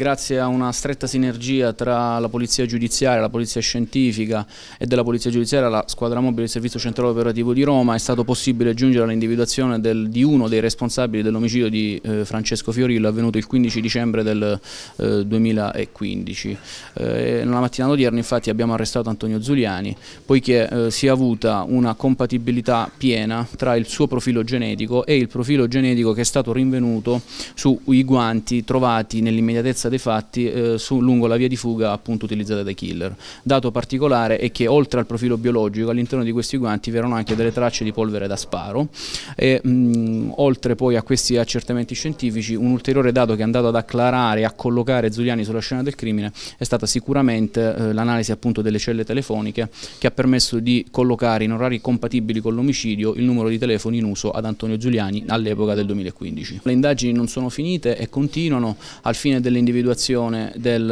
grazie a una stretta sinergia tra la polizia giudiziaria, la polizia scientifica e della polizia giudiziaria la squadra mobile del servizio centrale operativo di Roma è stato possibile giungere all'individuazione di uno dei responsabili dell'omicidio di eh, Francesco Fiorillo avvenuto il 15 dicembre del eh, 2015. Eh, nella mattina odierna infatti abbiamo arrestato Antonio Zuliani poiché eh, si è avuta una compatibilità piena tra il suo profilo genetico e il profilo genetico che è stato rinvenuto sui guanti trovati nell'immediatezza dei fatti eh, su, lungo la via di fuga appunto utilizzata dai killer. Dato particolare è che oltre al profilo biologico all'interno di questi guanti vi erano anche delle tracce di polvere da sparo e mh, oltre poi a questi accertamenti scientifici un ulteriore dato che è andato ad acclarare e a collocare Zuliani sulla scena del crimine è stata sicuramente eh, l'analisi appunto delle celle telefoniche che ha permesso di collocare in orari compatibili con l'omicidio il numero di telefoni in uso ad Antonio Zuliani all'epoca del 2015. Le indagini non sono finite e continuano al fine dell'individuazione l'individuazione del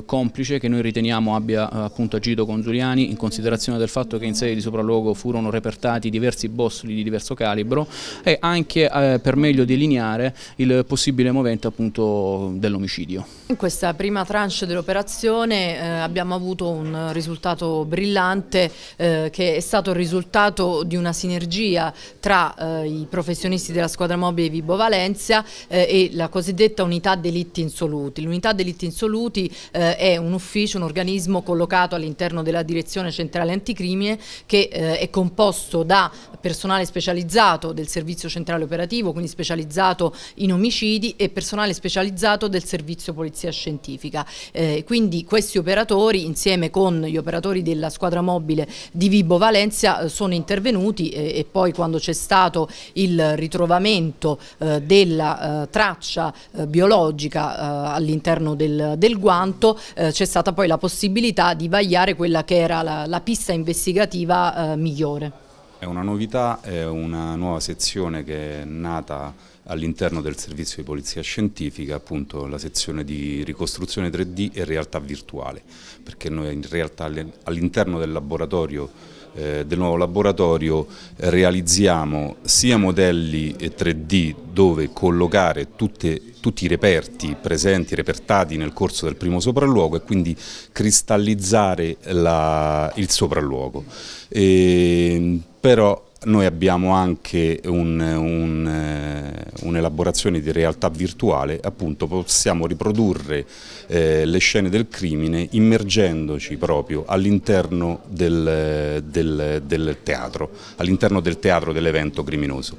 eh, complice che noi riteniamo abbia eh, appunto, agito con Giuliani in considerazione del fatto che in sede di sopralluogo furono repertati diversi bossoli di diverso calibro e anche eh, per meglio delineare il possibile movente appunto dell'omicidio. In questa prima tranche dell'operazione eh, abbiamo avuto un risultato brillante eh, che è stato il risultato di una sinergia tra eh, i professionisti della squadra mobile Vibo Valencia e la cosiddetta unità delitti insoluti insoluti. L'unità delitti insoluti eh, è un ufficio, un organismo collocato all'interno della direzione centrale anticrimine che eh, è composto da personale specializzato del servizio centrale operativo, quindi specializzato in omicidi e personale specializzato del servizio polizia scientifica. Eh, quindi questi operatori insieme con gli operatori della squadra mobile di Vibo Valencia eh, sono intervenuti e, eh, e poi quando c'è stato il ritrovamento eh, della traccia biologica all'interno del, del, guanto eh, c'è stata poi la possibilità di vagliare quella che era la, la pista investigativa eh, migliore. È una novità, è una nuova sezione che è nata all'interno del servizio di polizia scientifica, appunto la sezione di ricostruzione 3D e realtà virtuale, perché noi in realtà all'interno del laboratorio eh, del nuovo laboratorio realizziamo sia modelli 3D eh, dove collocare tutte, tutti i reperti presenti, repertati nel corso del primo sopralluogo e quindi cristallizzare la, il sopralluogo. E, ehm, però noi abbiamo anche un'elaborazione un, un eh, di realtà virtuale, appunto possiamo riprodurre eh, le scene del crimine immergendoci proprio all'interno del, del, del teatro, all'interno del teatro dell'evento criminoso,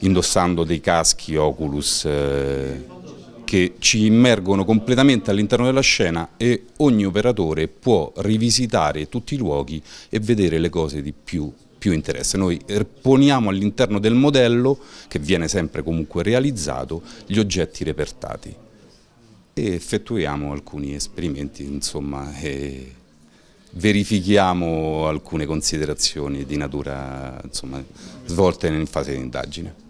indossando dei caschi Oculus eh, che ci immergono completamente all'interno della scena e ogni operatore può rivisitare tutti i luoghi e vedere le cose di più più interesse. Noi poniamo all'interno del modello, che viene sempre comunque realizzato, gli oggetti repertati e effettuiamo alcuni esperimenti, insomma, e verifichiamo alcune considerazioni di natura insomma, svolte in fase di indagine.